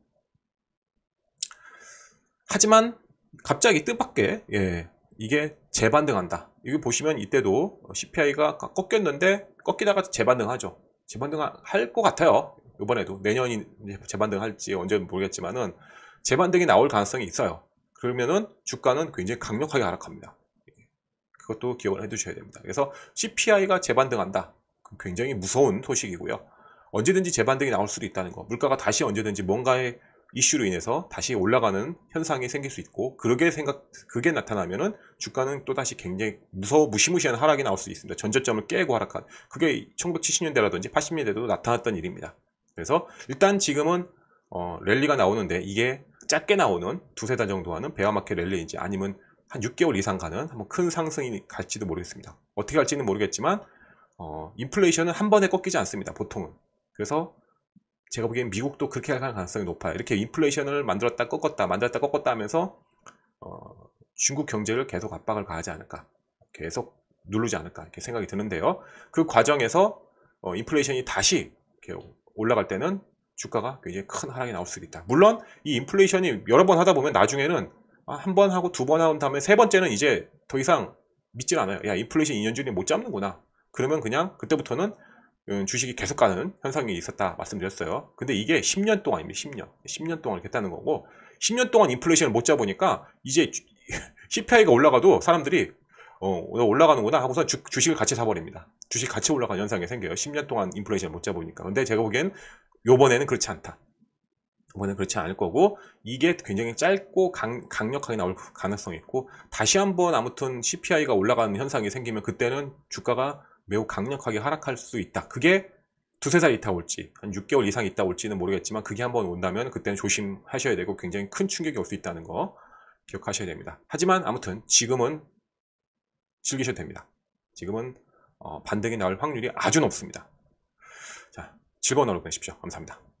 하지만 갑자기 뜻밖의 예, 이게 재반등한다. 이거 보시면 이때도 CPI가 꺾였는데 꺾이다가 재반등하죠. 재반등할 것 같아요. 이번에도 내년이 재반등할지 언제 는 모르겠지만은 재반등이 나올 가능성이 있어요. 그러면은 주가는 굉장히 강력하게 하락합니다. 그것도 기억을 해두셔야 됩니다. 그래서 CPI가 재반등한다. 굉장히 무서운 소식이고요. 언제든지 재반등이 나올 수도 있다는 거. 물가가 다시 언제든지 뭔가의 이슈로 인해서 다시 올라가는 현상이 생길 수 있고 그러게 생각 그게 나타나면은 주가는 또 다시 굉장히 무서 무시무시한 하락이 나올 수 있습니다. 전저점을 깨고 하락한 그게 1970년대라든지 80년대도 나타났던 일입니다. 그래서 일단 지금은 어, 랠리가 나오는데 이게 짧게 나오는 두세 달 정도 하는 베어마켓 랠리인지 아니면 한 6개월 이상 가는 한번 큰 상승이 갈지도 모르겠습니다. 어떻게 갈지는 모르겠지만 어, 인플레이션은 한 번에 꺾이지 않습니다. 보통은. 그래서 제가 보기엔 미국도 그렇게 할 가능성이 높아요. 이렇게 인플레이션을 만들었다 꺾었다 만들었다 꺾었다 하면서 어, 중국 경제를 계속 압박을 가하지 않을까 계속 누르지 않을까 이렇게 생각이 드는데요. 그 과정에서 어, 인플레이션이 다시 이렇게 올라갈 때는 주가가 굉장히 큰 하락이 나올 수 있다. 물론 이 인플레이션이 여러 번 하다 보면 나중에는 아, 한 번 하고 두번 하고 다음에 세 번째는 이제 더 이상 믿질 않아요. 야 인플레이션 2년 전에 못 잡는구나. 그러면 그냥 그때부터는 음, 주식이 계속 가는 현상이 있었다 말씀드렸어요. 근데 이게 10년 동안입니다. 10년. 10년 동안 이렇게 했다는 거고 10년 동안 인플레이션을 못 잡으니까 이제 (laughs) CPI가 올라가도 사람들이 어, 올라가는구나 하고서 주, 식을 같이 사버립니다. 주식 같이 올라가는 현상이 생겨요. 10년 동안 인플레이션을 못 잡으니까. 근데 제가 보기엔 요번에는 그렇지 않다. 이번엔 그렇지 않을 거고 이게 굉장히 짧고 강, 강력하게 나올 가능성이 있고 다시 한번 아무튼 CPI가 올라가는 현상이 생기면 그때는 주가가 매우 강력하게 하락할 수 있다. 그게 두세 살 있다 올지 한 6개월 이상 있다 올지는 모르겠지만 그게 한번 온다면 그때는 조심하셔야 되고 굉장히 큰 충격이 올 수 있다는 거 기억하셔야 됩니다. 하지만 아무튼 지금은 즐기셔도 됩니다. 지금은 어, 반등이 나올 확률이 아주 높습니다. 자, 즐거운 하루 보내십시오. 감사합니다.